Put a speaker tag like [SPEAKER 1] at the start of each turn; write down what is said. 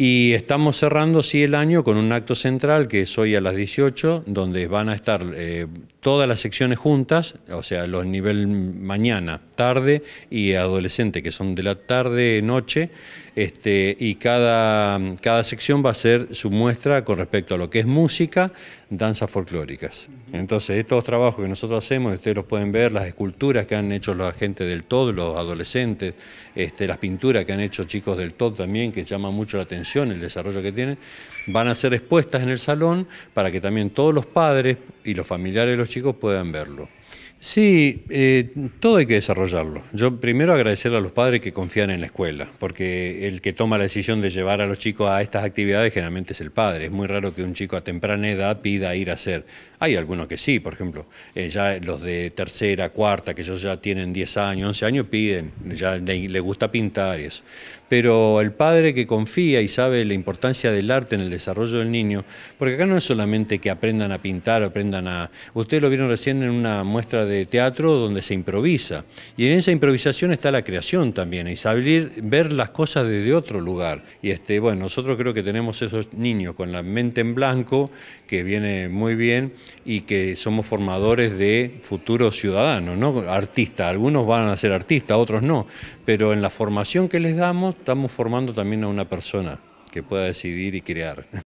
[SPEAKER 1] Y estamos cerrando, sí, el año con un acto central que es hoy a las 18, donde van a estar eh, todas las secciones juntas, o sea, los nivel mañana, tarde y adolescente, que son de la tarde, noche, este, y cada, cada sección va a ser su muestra con respecto a lo que es música, danzas folclóricas. Entonces, estos trabajos que nosotros hacemos, ustedes los pueden ver, las esculturas que han hecho la gente del TOD, los adolescentes, este, las pinturas que han hecho chicos del TOD también, que llaman mucho la atención el desarrollo que tienen, van a ser expuestas en el salón para que también todos los padres y los familiares de los chicos puedan verlo. Sí, eh, todo hay que desarrollarlo. Yo primero agradecer a los padres que confían en la escuela, porque el que toma la decisión de llevar a los chicos a estas actividades generalmente es el padre. Es muy raro que un chico a temprana edad pida ir a hacer. Hay algunos que sí, por ejemplo, eh, ya los de tercera, cuarta, que ellos ya tienen 10 años, 11 años, piden, ya le, gusta pintar y eso. Pero el padre que confía y sabe la importancia del arte en el desarrollo del niño, porque acá no es solamente que aprendan a pintar, aprendan Ustedes lo vieron recién en una muestra de teatro donde se improvisa. Y en esa improvisación está la creación también, y saber ver las cosas desde otro lugar. Y este, bueno, nosotros creo que tenemos esos niños con la mente en blanco, que viene muy bien, y que somos formadores de futuros ciudadanos, ¿no? Artistas. Algunos van a ser artistas, otros no. Pero en la formación que les damos, estamos formando también a una persona que pueda decidir y crear.